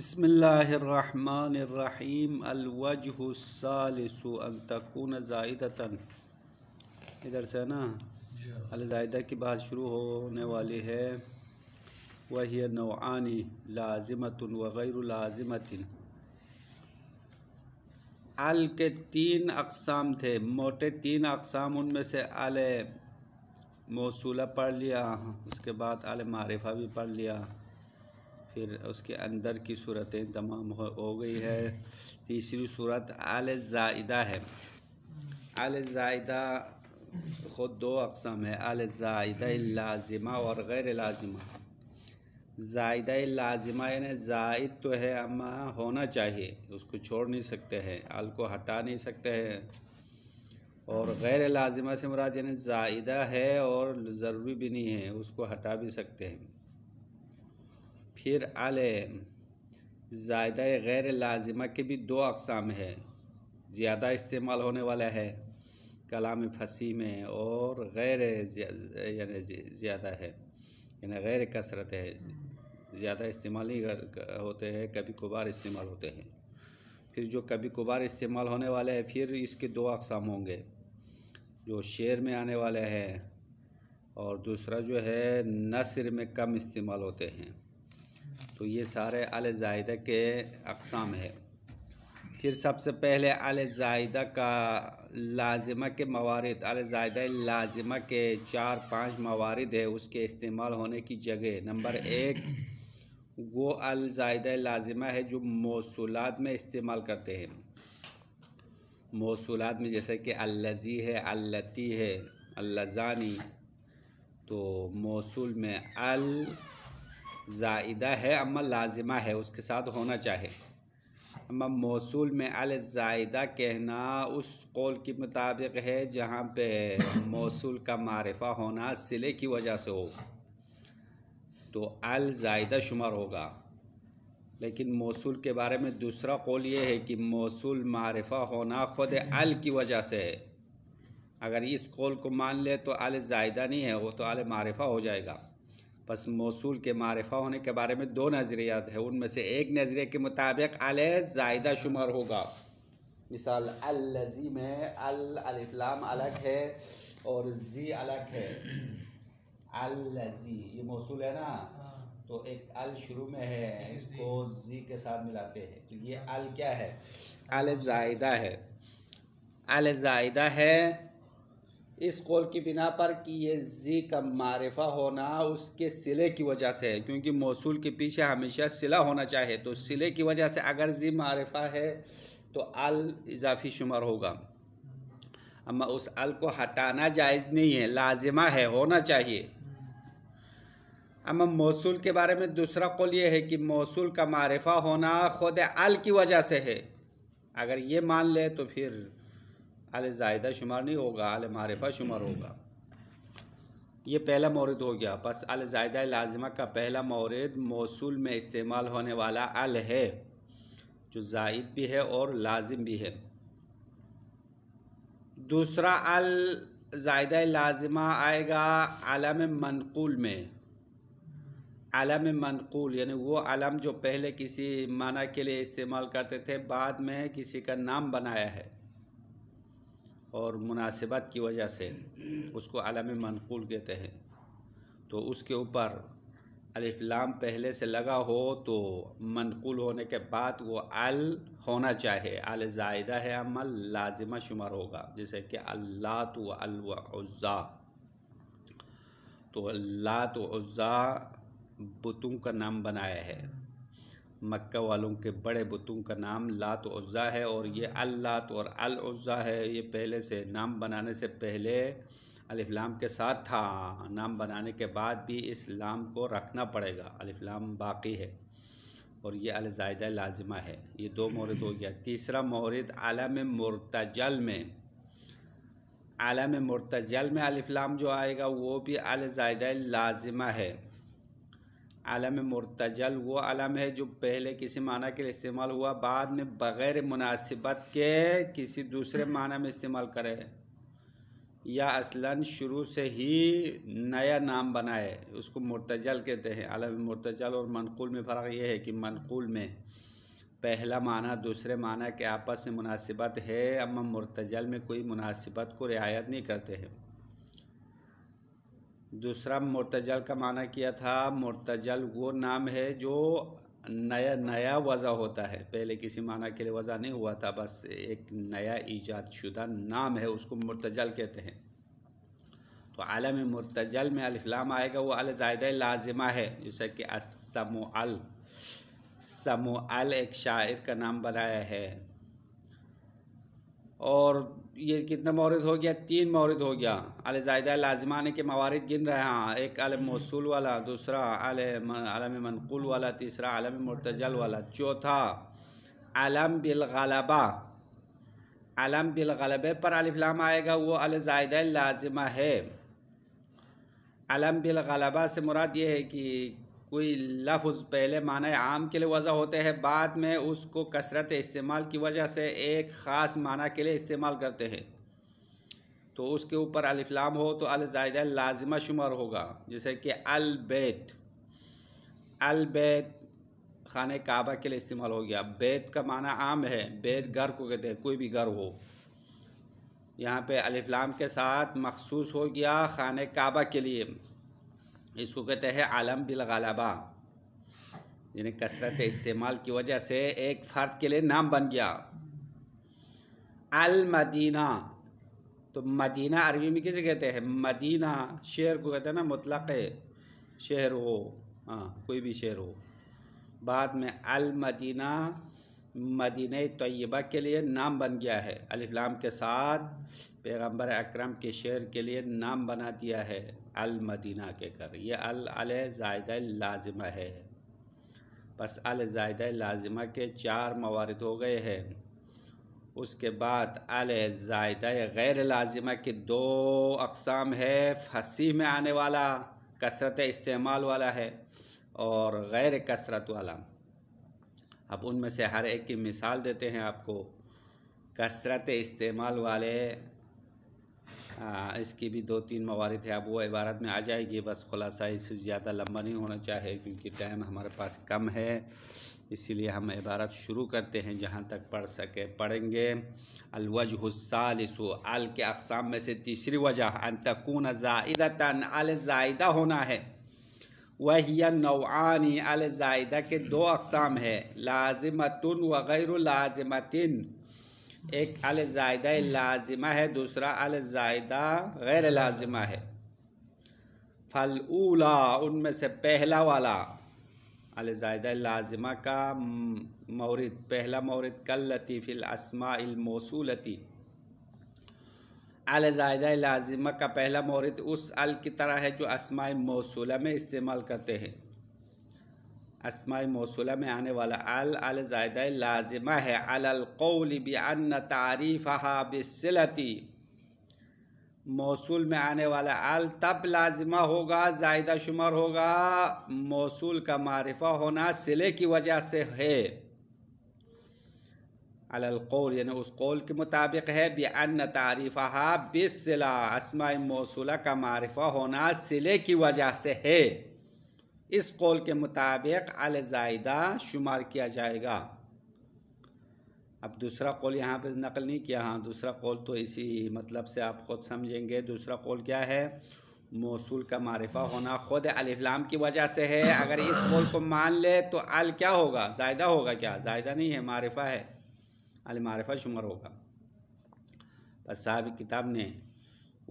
बसमीम अलवजहसालसून जायदतन इधर से है ना अलजायदा की बात शुरू होने वाली है वही नौआनी लाजमतन वग़ैर लाजमतिन अल के तीन अकसाम थे मोटे तीन अकसाम उनमें से अल मौसूला पढ़ लिया उसके बाद अल मारिफा भी पढ़ लिया फिर उसके अंदर की सूरतें तमाम हो, हो गई है तीसरी सूरत आल ज़ायदा है आल जायदा ख़ुद दो अकसम है आल जायद लाजिमा और गैर लाजिमा ज़ायदा लाजिमा यानी जायद तो है अम्मा होना चाहिए उसको छोड़ नहीं सकते हैं आल को हटा नहीं सकते हैं और गैर लाजिमा से मुराद यानी जायदा है और ज़रूरी भी नहीं है उसको हटा भी सकते हैं फिर अल ज़ायदा गैर लाजिमा के भी दो अकसाम है ज़्यादा इस्तेमाल होने वाला है कलाम फसी में और गैर यानी ज़्यादा है यानी गैर कसरत है ज़्यादा इस्तेमाल ही होते हैं कभी कभार इस्तेमाल होते हैं फिर जो कभी कभार इस्तेमाल होने वाले हैं फिर इसके दो अकसाम होंगे जो शेर में आने वाले हैं और दूसरा जो है नसर में कम इस्तेमाल होते हैं तो ये सारे अल जायदा के अकसाम है फिर सबसे पहले अल जायदा का लाजिमा के मवारद अल जायदा लाजिमा के चार पांच मवारद है उसके इस्तेमाल होने की जगह नंबर एक वो अल जायदा लाजिमा है जो मौसूलत में इस्तेमाल करते हैं मौसूलत में जैसे कि अल्लजी है अल्लती है अल्लाजानी तो मौसूल में अल ज़ायदा है अम्मा लाजिमा है उसके साथ होना चाहे अम्मा मौसूल में अल ज़ायदा कहना उस कौल के मुताबिक है जहाँ पे मौसूल का मारफा होना सिले की वजह से हो तो अल ज़ायदा शुमार होगा लेकिन मौसूल के बारे में दूसरा कौल ये है कि मौसूल मारफा होना ख़ुद अल की वजह से है अगर इस कौल को मान ले तो अल ज़ायदा नहीं है वो तो अल मारफा हो जाएगा बस मौसू के मारफा होने के बारे में दो नज़रियात है उनमें से एक नज़रिए के मुताबिक अल जायदा शुमार होगा मिसाल अलजीम है अल अलग है और जी अलग है अलजी ये मौसू है ना हाँ। तो एक अल शुरू में है इसको जी के साथ मिलाते हैं तो ये अल क्या है अल जायदा है अल जायदा है इस कौल की बिना पर कि ये जी का मारफा होना उसके सिले की वजह से है क्योंकि मौसू के पीछे हमेशा सिला होना चाहिए तो सिले की वजह से अगर जी मारफा है तो अल इजाफी शुमार होगा अम्मा उस अल को हटाना जायज़ नहीं है लाजिमा है होना चाहिए अम्मा मौसू के बारे में दूसरा कौल ये है कि मौसू का मारफा होना ख़ुद अल की वजह से है अगर ये मान ले तो फिर अले जायदा शुमार नहीं होगा अल मारफा शुमार होगा ये पहला मौरद हो गया बस अल जायदा लाजमा का पहला मौरद मौसू में इस्तेमाल होने वाला अल है जो जायद भी है और लाजिम भी है दूसरा अल जायदा लाजिमा आएगा आलम मनकूल में आलम मनकूल यानी वो आलम जो पहले किसी माना के लिए इस्तेमाल करते थे बाद में किसी का नाम बनाया है और मुनासिबत की वजह से उसको आलम मनकूल कहते हैं तो उसके ऊपर अलिफ्लाम पहले से लगा हो तो मनकूल होने के बाद वो अल होना चाहे अल जायदा है अमल लाजिमा शुमार होगा जैसे कि अल्लाह तो अल्ज़ा तो अल्लाह तो उज़ा बुतों का नाम बनाया है मक्का वालों के बड़े बुतों का नाम लात उज़्ज़ा है और ये अल लात और अल उज़्ज़ा है ये पहले से नाम बनाने से पहले अलफलाम के साथ था नाम बनाने के बाद भी इस लाम को रखना पड़ेगा अलफलाम बाकी है और ये अलजायद लाजिमा है ये दो मौरद हो गया तीसरा मौरद आलम मुर्तजल में आलम मुर्तजल में अलफलाम जो आएगा वो भी अलजायद लाजिमा है आलम मुर्तजल वो आलम है जो पहले किसी माना के लिए इस्तेमाल हुआ बाद में बग़ैर मुनासिबत के किसी दूसरे माना में इस्तेमाल करे या असलन शुरू से ही नया नाम बनाए उसको मुर्तजल कहते हैं आलम मुर्तजल और मनकूल में फ़र्क ये है कि मनकूल में पहला माना दूसरे माना के आपस में मुनासिबत है अम्मा मुर्तजल में कोई मुनासिबत को रियायत नहीं करते हैं दूसरा मुर्तजल का माना किया था मुर्तजल वो नाम है जो नया नया वज़ा होता है पहले किसी माना के लिए वज़ा नहीं हुआ था बस एक नया ईजाद शुदा नाम है उसको मुर्तजल कहते हैं तो आलम मुर्तजल में अलफलाम आएगा वो अलजायद लाजिमा है जैसे कि असमोअल समोअल एक शायर का नाम बनाया है और ये कितना मौरद हो गया तीन मौरद हो गया अल जायदा लाजमान के मवारद गिन रहे हैं हाँ, एक आलम मौसूल वाला दूसरा आलम आलम मनकुल वाला तीसरा आलम मरतजल वाला चौथा आलम बिलगलबा आलम बिलगलबे पर अलफ्लाम आएगा वो अल जायदा लाजमा है आलम बिलगलबा से मुराद ये है कि कोई लफ्ज़ पहले माना आम के लिए वजह होते हैं बाद में उसको कसरत इस्तेमाल की वजह से एक ख़ास माना के लिए इस्तेमाल करते हैं तो उसके ऊपर अलफलाम हो तो अलजायदा लाजिमा शुमार होगा जैसे कि अलबैत अलबैत खान काबा के लिए इस्तेमाल हो गया बैत का माना आम है बैत घर को कहते हैं कोई भी घर हो यहाँ पे अलिफ्लाम के साथ मखसूस हो गया खान काबा के लिए इसको कहते हैं आलम बिल गलबा यानी कसरत इस्तेमाल की वजह से एक फ़र्द के लिए नाम बन गया अल मदीना तो मदीना अरबी में किसे कहते हैं मदीना शेर को कहते हैं ना मुतलक शहर हो हाँ कोई भी शहर हो बाद में अल मदीना मदीन तयबा के लिए नाम बन गया है अलिफ्लाम के साथ पैगंबर अकरम के शेर के लिए नाम बना दिया है अल मदीना के कर ये अल अल जायद लाजिमा है बस अल जायद लाजिमा के चार मवारद हो गए हैं उसके बाद अल जायद गैर लाजिमा के दो अकसाम है फसी में आने वाला कसरत इस्तेमाल वाला है और गैर कसरत वाला अब उनमें से हर एक की मिसाल देते हैं आपको कसरत इस्तेमाल वाले आ, हाँ, इसकी भी दो तीन मवारद है अब वो इबारत में आ जाएगी बस खुलासा इससे ज़्यादा लंबा नहीं होना चाहिए क्योंकि टाइम हमारे पास कम है इसीलिए हम इबारत शुरू करते हैं जहाँ तक पढ़ सके पढ़ेंगे अलवज हुसालिसो आल के अकसाम में से तीसरी वजह अन तकून ज़ायदतन अलजायदा होना है वहिया नवानी अलजायदा के दो अकसाम है लाजमतन व लाजमतिन एक जायदा लाजिमा है दूसरा जायदा गैर लाजिमा है फल उला उनमें से पहला वाला जायदा लाजिमा का मौरद पहला मौरद कल लतीफ़िल अल जायदा लाजिमा का पहला मौरद उस अल की तरह है जो असमा मौसूला में इस्तेमाल करते हैं असमाय मौसला में आने वाला अल अल जायद लाजिमा है अलकौल बन तारीफ़ा बिसलती मौसूल में आने वाला अल तब लाजिमा होगा ज़ायदा शुमार होगा मौसूल का मारिफा होना सिले की वजह से है अलकौल यानी उस कौल के मुताबिक है बन तारीफ़ा बिसला असमाय मौसला का मारिफा होना सिले की वजह से है इस कौल के मुताबिक अलजायदा शुमार किया जाएगा अब दूसरा कौल यहाँ पर नकल नहीं किया हाँ दूसरा कौल तो इसी मतलब से आप ख़ुद समझेंगे दूसरा कौल क्या है मौसूल का मारिफा होना ख़ुद अलिफ्लाम की वजह से है अगर इस कौल को मान ले तो अल क्या होगा जायदा होगा क्या जायदा नहीं है मारिफा है अल मारिफा शुमार होगा बस साहब किताब ने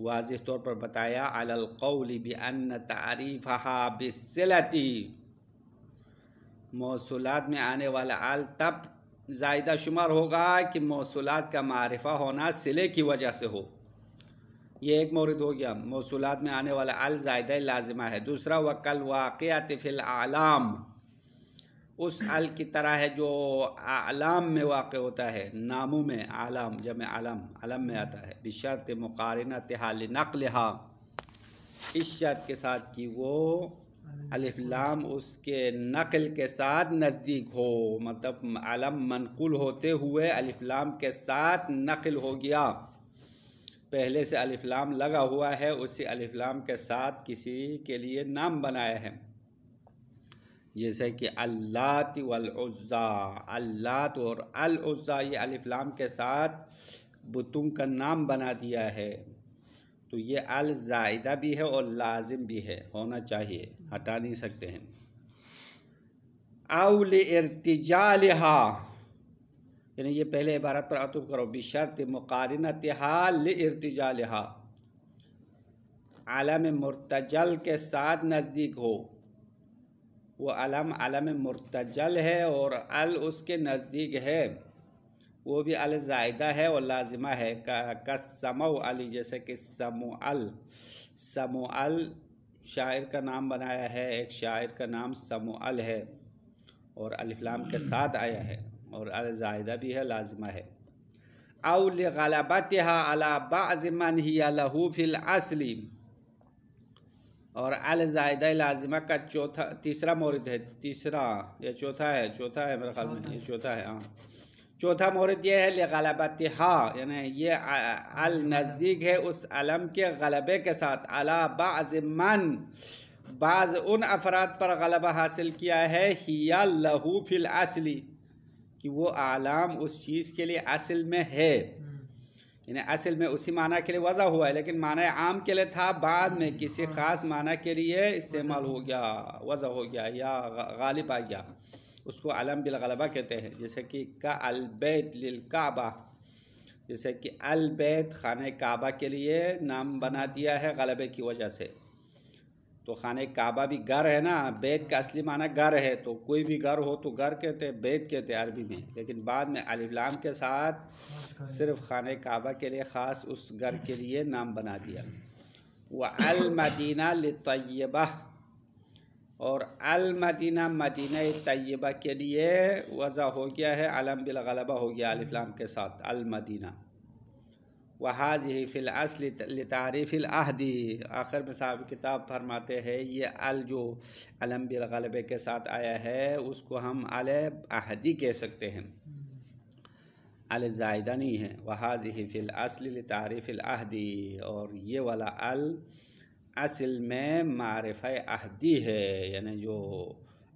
वाज तौर पर बताया अलकौली बन तारीफ़ा बिसलती मौसूलत में आने वाला आल तब जायदा शुमार होगा कि मौसूलत का मारफा होना सिले की वजह से हो यह एक मौरद हो गया मौसूलत में आने वाला अल ज़ायदा लाजिमा है दूसरा वकल वाक़ फ़िल आलाम उस अल की तरह है जो आलाम में वाक़ होता है नामों में आलाम जम आलम आलम में आता है बिशर्त मुकारना तिहाल नकल हा इस शर्त के साथ कि वो अलफलाम उसके नकल के साथ नज़दीक हो मतलब आलम मनकुल होते हुए अलफलाम के साथ नकल हो गया पहले से अलफलाम लगा हुआ है उसी अलफलाम के साथ किसी के लिए नाम बनाया है जैसे कि अल्लात वलज़ा अल्लात और अलज़ा ये अलफ़लाम के साथ बुतों का नाम बना दिया है तो ये अलजायदा भी है और लाजिम भी है होना चाहिए हटा नहीं सकते हैं अवल इर्तजा यानी ये पहले इबारत पर अतुब करो बिशरत तिहाल लर्तजालहा आलम मुर्तजल के साथ नज़दीक हो वो अलम अलम मुर्तजल है और अल उसके नज़दीक है वो भी अल जायदा है और लाजिमा है कसम अली जैसे कि समो अल समो अल शायर का नाम बनाया है एक शायर का नाम समो अल है और अलिफ्लाम के साथ आया है और अल जायदा भी है लाजिमा है अउल गलाबत अला बाज़मन ही लहू फिल असलीम और अलजायद लाजिमा का चौथा तीसरा मोहरद है तीसरा या चौथा है चौथा है मेरे ख्याल में ये चौथा है हाँ चौथा मौरद यह है गलबत हा यानी ये अल नज़दीक है उस अलम के गलबे के साथ अला बाज़मन बाज़ उन अफराद पर गलबा हासिल किया है हिया लहू फिल असली कि वो आलाम उस चीज़ के लिए असल में है यानी असल में उसी माना के लिए वज़ा हुआ है लेकिन माना आम के लिए था बाद में किसी ख़ास माना के लिए इस्तेमाल हो गया वज़ा हो गया या गालिब आ गया उसको अलम बिलगलबा कहते हैं जैसे कि का अलबैत लिलकाबा जैसे कि अलबैत खान काबा के लिए नाम बना दिया है गलबे की वजह से तो खाने काबा भी घर है ना बैत का असली माना घर है तो कोई भी घर हो तो घर कहते हैं बैत कहते हैं अरबी में लेकिन बाद में अलीलाम के साथ सिर्फ खाने काबा के लिए ख़ास उस घर के लिए नाम बना दिया वह अलमदीना तय्यबा और अलमदीना मदीना तयबा के लिए वज़ा हो गया है अलम बिलगलबा हो गया अलीलाम के साथ अलमदीना वहाज ही फ़िल असली तारीफ़िल आहदी आखिर में साहब किताब फरमाते हैं ये अल जो अलम गलबे के साथ आया है उसको हम अल आहदी कह सकते हैं अल जायदा नहीं है वहाज ही फ़िल असली तारीफ़िल आहदी और ये वाला अल असल में मारफ़ आहदी है यानी जो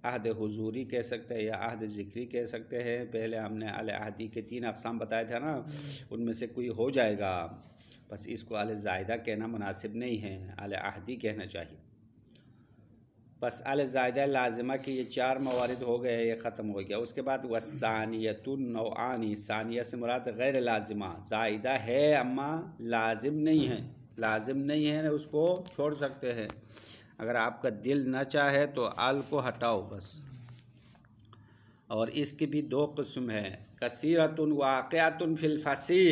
आहद हुजूरी कह सकते हैं या आहद ज़िक्री कह सकते हैं पहले हमने आल अहदी के तीन अकसाम बताए थे ना उनमें से कोई हो जाएगा बस इसको अल जायदा कहना मुनासिब नहीं है आल कहना चाहिए बस अल जायदा लाजमा के ये चार मवारद हो गए ये ख़त्म हो गया उसके बाद वसानियतुलनवानी सानिया से मुराद गैर लाजिमा जायदा है अम्मा लाजिम नहीं है लाजिम नहीं है उसको छोड़ सकते हैं अगर आपका दिल ना चाहे तो आल को हटाओ बस और इसकी भी दो कस्म है कसीरतन वाक़ातन फिलफसी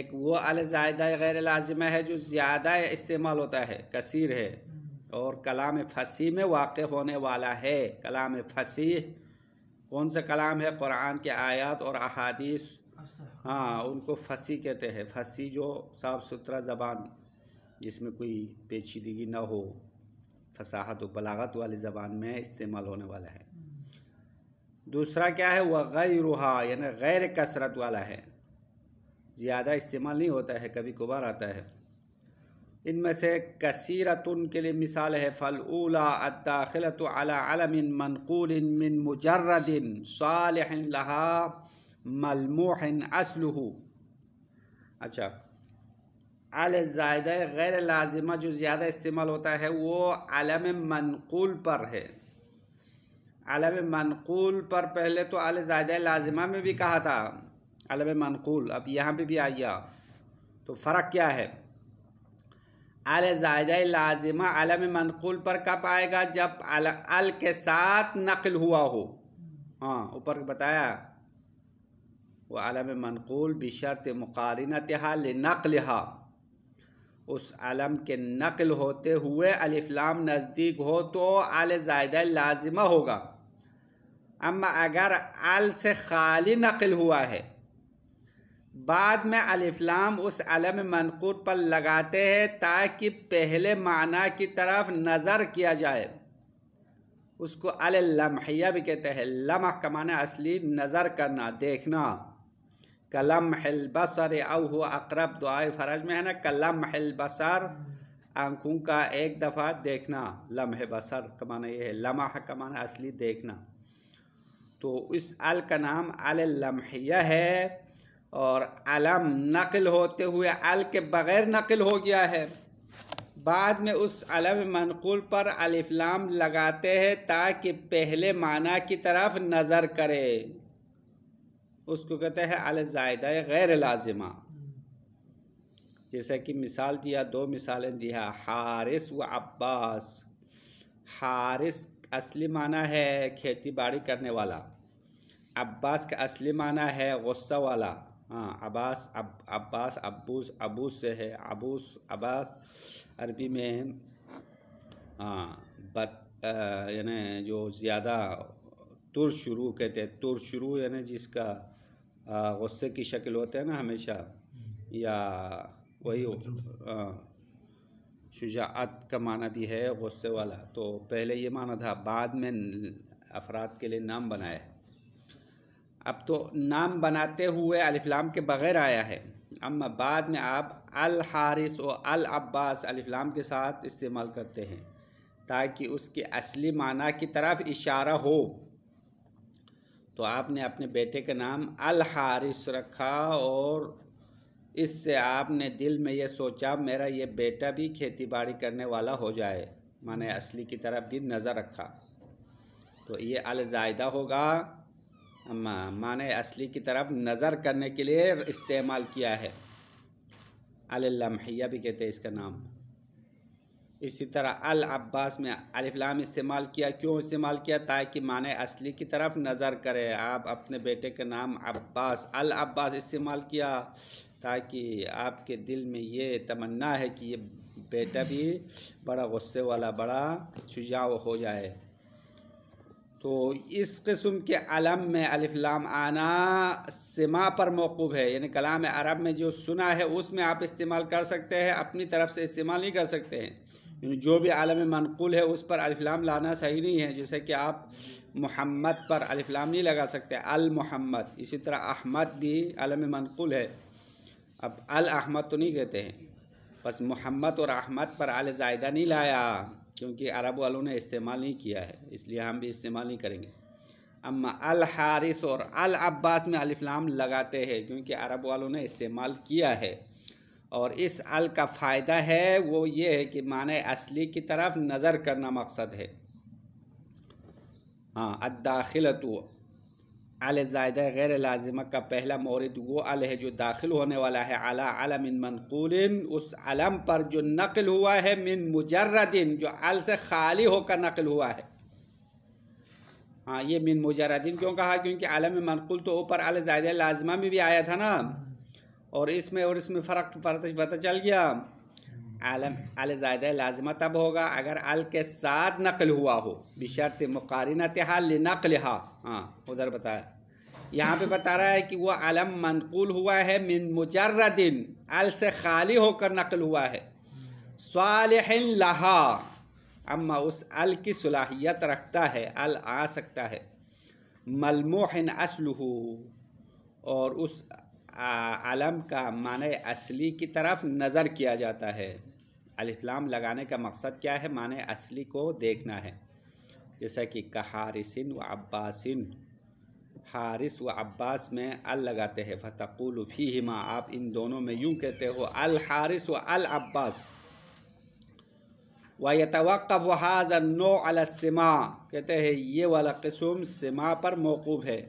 एक वो ज़ायदा गैर लाजिमा है जो ज़्यादा इस्तेमाल होता है कसीर है और कलाम फसी में वाक़ होने वाला है कलाम फसीह कौन सा कलाम है कुरान के आयात और अहादीस हाँ उनको फसी कहते हैं फसी जो साफ़ सुथरा ज़बान जिसमें कोई पेचीदगी ना हो फसाहत व बलागत वाली ज़बान में इस्तेमाल होने वाला है दूसरा क्या है वह गैरहा यानी गैर कसरत वाला है ज़्यादा इस्तेमाल नहीं होता है कभी कभार आता है इनमें से कसरत के लिए मिसाल है फल उला अदाखिलत अलमिन मनकूल मिन मुजरदिन साल लहा मलमोहन असलहू अच्छा अल ज़ायदा गैर लाजिमा जो ज़्यादा इस्तेमाल होता है वो आलम मनकूल पर है आलम मनकूल पर पहले तो अल ज़ायदा लाजिमा में भी कहा था आलम मनकूल अब यहाँ पे भी आ गया तो फ़र्क क्या है अल ज़ायदा लाजिमा आलम मनकूल पर कब आएगा जब अल, अल के साथ नकल हुआ हो हाँ ऊपर बताया वो आलम मनकूल बशरत मुकारिनत नकल हा उस आलम के नकल होते हुए अलिफ्लाम नज़दीक हो तो आल जायदा लाजिमा होगा अम अगर आल से खाली नकल हुआ है बाद में अलिफ्लाम उस अलम मनकूर पर लगाते हैं ताकि पहले माना की तरफ नज़र किया जाए उसको अल लम्हिया भी कहते हैं लमह का माना असली नज़र करना देखना कलम हिल बसर अव हो अकरब दुआ फ़रज में है ना कलम हिल बसर आंखों का एक दफ़ा देखना लम्ह बसर का माना यह है लमह का माना असली देखना तो इस अल का नाम अल लम्हिया है और अलम नकल होते हुए अल के बग़ैर नकल हो गया है बाद में उस अलम मनकूल पर अलिफ्लाम लगाते हैं ताकि पहले माना की तरफ नज़र करे उसको कहते हैं अल जायदा गैर लाजिमा जैसा कि मिसाल दिया दो मिसालें दिया हारिस व अब्बास हारिस असली माना है खेती बाड़ी करने वाला अब्बास का असली माना है गुस्सा वाला हाँ अब्बास अब अब्बास अबूस अबूस से है अबूस अब्बास अरबी में हाँ बत यानी जो ज़्यादा तुर शुरू कहते हैं तुर शुरू यानी जिसका गुस्से की शक्ल होते हैं ना हमेशा या वही शुजात का माना भी है गुस्से वाला तो पहले ये माना था बाद में अफराद के लिए नाम बनाया अब तो नाम बनाते हुए अलफलाम के बग़ैर आया है अम्मा बाद में आप अल हारिस और अल अब्बास अलफ़लाम के साथ इस्तेमाल करते हैं ताकि उसके असली माना की तरफ इशारा हो तो आपने अपने बेटे का नाम अल हारिस रखा और इससे आपने दिल में ये सोचा मेरा ये बेटा भी खेती बाड़ी करने वाला हो जाए माने असली की तरफ भी नज़र रखा तो ये अलजायदा होगा माने असली की तरफ नज़र करने के लिए इस्तेमाल किया है अल लम्हिया भी कहते हैं इसका नाम इसी तरह अल अब्बास में अलिफ्लाम इस्तेमाल किया क्यों इस्तेमाल किया ताकि माने असली की तरफ नज़र करे आप अपने बेटे का नाम अब्बास अल अब्बास इस्तेमाल किया ताकि आपके दिल में ये तमन्ना है कि ये बेटा भी बड़ा गुस्से वाला बड़ा शुजाव हो जाए तो इस किस्म के अलम में अलिफ्लाम आना सिमा पर मौकूब है यानी कलाम अरब में जो सुना है उसमें आप इस्तेमाल कर सकते हैं अपनी तरफ से इस्तेमाल नहीं कर सकते हैं यानी जो भी आलम मनकूल है उस पर अलफ़लाम लाना सही नहीं है जैसे कि आप मोहम्मद पर अलफ़लाम नहीं लगा सकते अल मोहम्मद इसी तरह अहमद भी आलम मनकूल है अब अल अहमद तो नहीं कहते हैं बस मोहम्मद और अहमद पर अल जायदा नहीं लाया क्योंकि अरब वालों ने इस्तेमाल नहीं किया है इसलिए हम भी इस्तेमाल नहीं करेंगे अम्मा अल हारिस और अल अब्बास में अलफ़लाम लगाते हैं क्योंकि अरब वालों ने इस्तेमाल किया है और इस अल का फ़ायदा है वो ये है कि माने असली की तरफ नज़र करना मकसद है हाँ अदाखिलत अल जायद गैर लाजिमा का पहला मौरद वो अल है जो दाखिल होने वाला है अला इन मनकूल उस अलम पर जो नकल हुआ है मिन मुजरदिन जो अल से खाली होकर नकल हुआ है हाँ ये मिन मुजरदिन क्यों कहा क्योंकि आलम मनकूल तो ऊपर अल जायद लाजमा में भी आया था ना और इसमें और इसमें फ़र्क पता चल गया आलम अल जायद लाजमा तब होगा अगर अल के साथ नकल हुआ हो बिशर्त मुकारिनत हाल नकल हा हाँ उधर बताया यहाँ पे बता रहा है कि वह आलम मनकूल हुआ है मिन मुजरदिन अल से खाली होकर नकल हुआ है सालहन लहा अम्मा उस अल की सलाहियत रखता है अल आ सकता है मलमोहन असलहू और उस आलम का माने असली की तरफ नज़र किया जाता है अलिफ्लाम लगाने का मकसद क्या है माने असली को देखना है जैसा कि कहारिसिन व अब्बासिन हारिस व अब्बास में अल लगाते हैं फ़तकुल फ़ी हिमा आप इन दोनों में यूँ कहते हो अल हारिस व अल अब्बास व यतवक़ हाज नो अलसमा कहते हैं ये वाला कस्म सिमा पर मौकूब है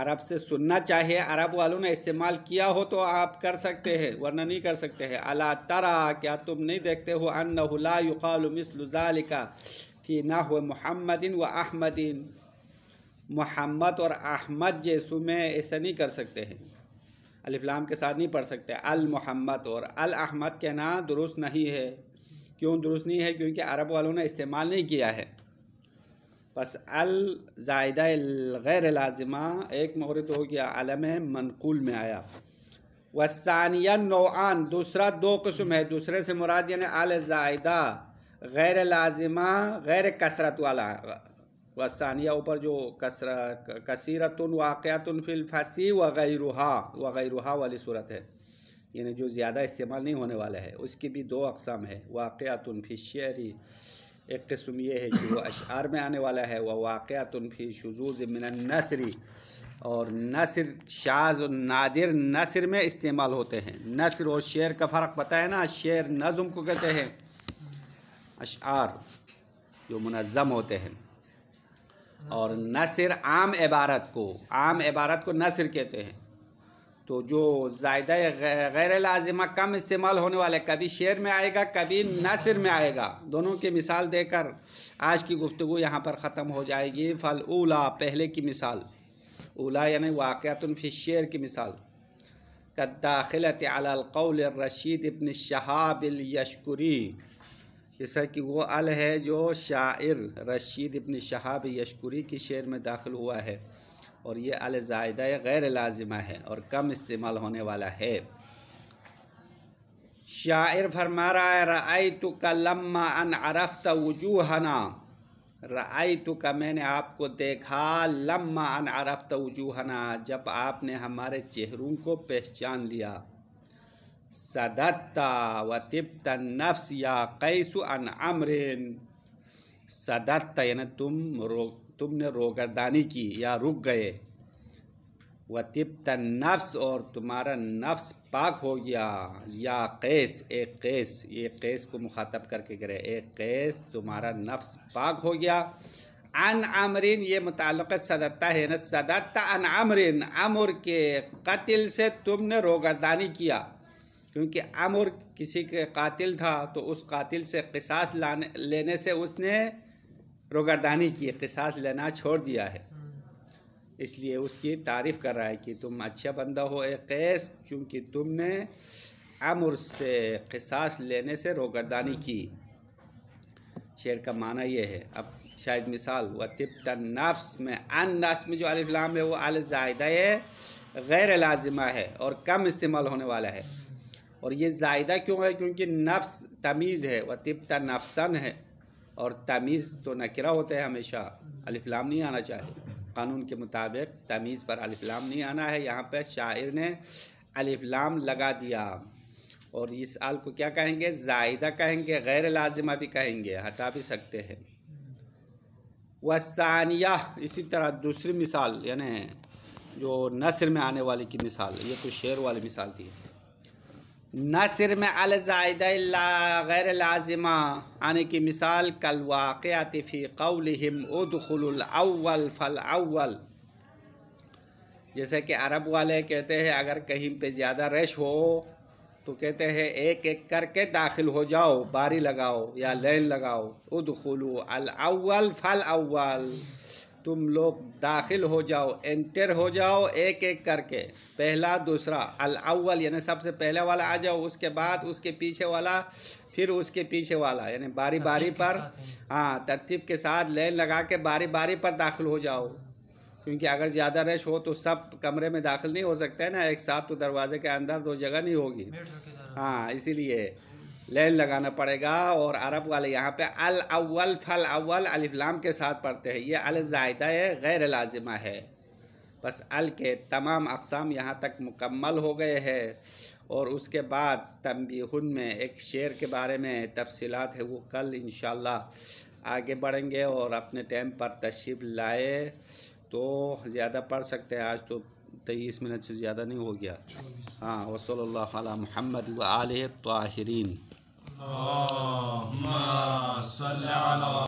अरब से सुनना चाहिए अरब वालों ने इस्तेमाल किया हो तो आप कर सकते हैं वरना नहीं कर सकते हैं अला तरा क्या तुम नहीं देखते हो अनला युकालमिसलिका कि ना हो मोहम्मदिन व अहमदिन मोहम्मद और अहमद जैसु में ऐसा नहीं कर सकते हैं अलफ़लाम के साथ नहीं पढ़ सकते अल मोहम्मद और अल अहमद कहना दुरुस्त नहीं है क्यों दुरुस्त नहीं है क्योंकि अरब वालों ने इस्तेमाल नहीं किया है बस अल ज़ायदा गैर लाजिमा एक महरत हो गया अलम है मनकूल में आया वसानिया नौआन दूसरा दो कस्म है दूसरे से मुराद यानी अल ज़ायदा गैर लाजिमा गैर कसरत वाला वसानिया ऊपर जो कसर कसरतन वाक़ातन फिलफसी वगैरहा वगैरहा वाली सूरत है यानी जो ज़्यादा इस्तेमाल नहीं होने वाला है उसकी भी दो अकसाम है वाक़ातन फिशरी एक किस्म ये है कि वह अशार में आने वाला है वह फी शजूज़ मिन नसरी और नसर शाज और नादिर नसर में इस्तेमाल होते हैं नसर और शेर का फ़र्क पता है ना शेर नज़म को कहते हैं अशार जो मुनज़म होते हैं और नसर आम इबारत को आम इबारत को नसर कहते हैं तो जो ज़ायदा गैर लाजिमा कम इस्तेमाल होने वाले कभी शेर में आएगा कभी नसर में आएगा दोनों की मिसाल देकर आज की गुफ्तु यहाँ पर ख़त्म हो जाएगी फल ओला पहले की मिसाल ओला यानी वाक़ातन फिर शेर की मिसाल कदाखिलत अलकौल रशीद इबन शहाबिल यशकुरी जैसा कि वो अल है जो शायर रशीद इबन शहाब यशकुरी के शेर में दाखिल हुआ है और ये अलजायदा गैर लाजिमा है और कम इस्तेमाल होने वाला है शायर फरमा रहा है रई तो का लम्मा अन अरफ़ वजूहना रई तो का मैंने आपको देखा लम्मा अन अरफ़ वजूहना जब आपने हमारे चेहरों को पहचान लिया सदत्ता व तिप्त नफ्स या कैसु अन अमरिन सदत्ता यानी तुम रो तुमने रोगदानी की या रुक गए व तिप्त नफ्स और तुम्हारा नफ्स पाक हो गया या कैस ए कैस ये कैस को मुखातब करके करे ए कैस तुम्हारा नफ्स पाक हो गया अन आमरीन ये मुतल सदत्ता है न सदत्ता अन आमरीन अमर के कतिल से तुमने रोगरदानी किया क्योंकि अमर किसी के कातिल था तो उस कातिल से किसास लाने लेने से उसने रोगरदानी की किसास लेना छोड़ दिया है इसलिए उसकी तारीफ़ कर रहा है कि तुम अच्छा बंदा हो ए कैस क्योंकि तुमने अमर से किसास लेने से रोगरदानी की शेर का माना यह है अब शायद मिसाल व तिब नफ्स में अन नफ्स में जो अलफ़लाम है वो अल जायदा गैर लाजिमा है और कम इस्तेमाल होने वाला है और ये जायदा क्यों है क्योंकि नफ्स तमीज़ है व तिब नफसन है और तमीज़ तो नकरा होता है हमेशा अलिफ्लाम नहीं आना चाहिए कानून के मुताबिक तमीज़ पर अलफलाम नहीं आना है यहाँ पर शायर ने अलफलाम लगा दिया और इस आल को क्या कहेंगे जायदा कहेंगे गैर लाजिमा भी कहेंगे हटा भी सकते हैं वसानिया इसी तरह दूसरी मिसाल यानी जो नसर में आने वाले की मिसाल ये तो शेर वाली मिसाल थी न सिर में अलजायदा गैर लाजिमा आने की मिसाल कल वाक़ात उद कौलहम उदखल फल अव्वल जैसे कि अरब वाले कहते हैं अगर कहीं पे ज़्यादा रश हो तो कहते हैं एक एक करके दाखिल हो जाओ बारी लगाओ या लाइन लगाओ उदखलू अल अव्वल फल अव्वल तुम लोग दाखिल हो जाओ एंटर हो जाओ एक एक करके पहला दूसरा अल अव्वल यानी सबसे पहले वाला आ जाओ उसके बाद उसके पीछे वाला फिर उसके पीछे वाला यानी बारी बारी पर हाँ तरतीब के साथ लाइन लगा के बारी बारी पर दाखिल हो जाओ क्योंकि अगर ज़्यादा रश हो तो सब कमरे में दाखिल नहीं हो सकते ना एक साथ तो दरवाजे के अंदर दो जगह नहीं होगी हाँ इसीलिए लैल लगाना पड़ेगा और अरब वाले यहाँ पे अल अव्वल फल अव्वल अलिफ्लाम के साथ पढ़ते हैं ये है गैर लाजिमा है बस अल के तमाम अकसाम यहाँ तक मुकम्मल हो गए हैं और उसके बाद तमबीहन में एक शेर के बारे में तफसीत है वो कल इन आगे बढ़ेंगे और अपने टाइम पर तशीब लाए तो ज़्यादा पढ़ सकते हैं आज तो तेईस मिनट से ज़्यादा नहीं हो गया हाँ वसल महमद आल ताहरीन اللهم صل على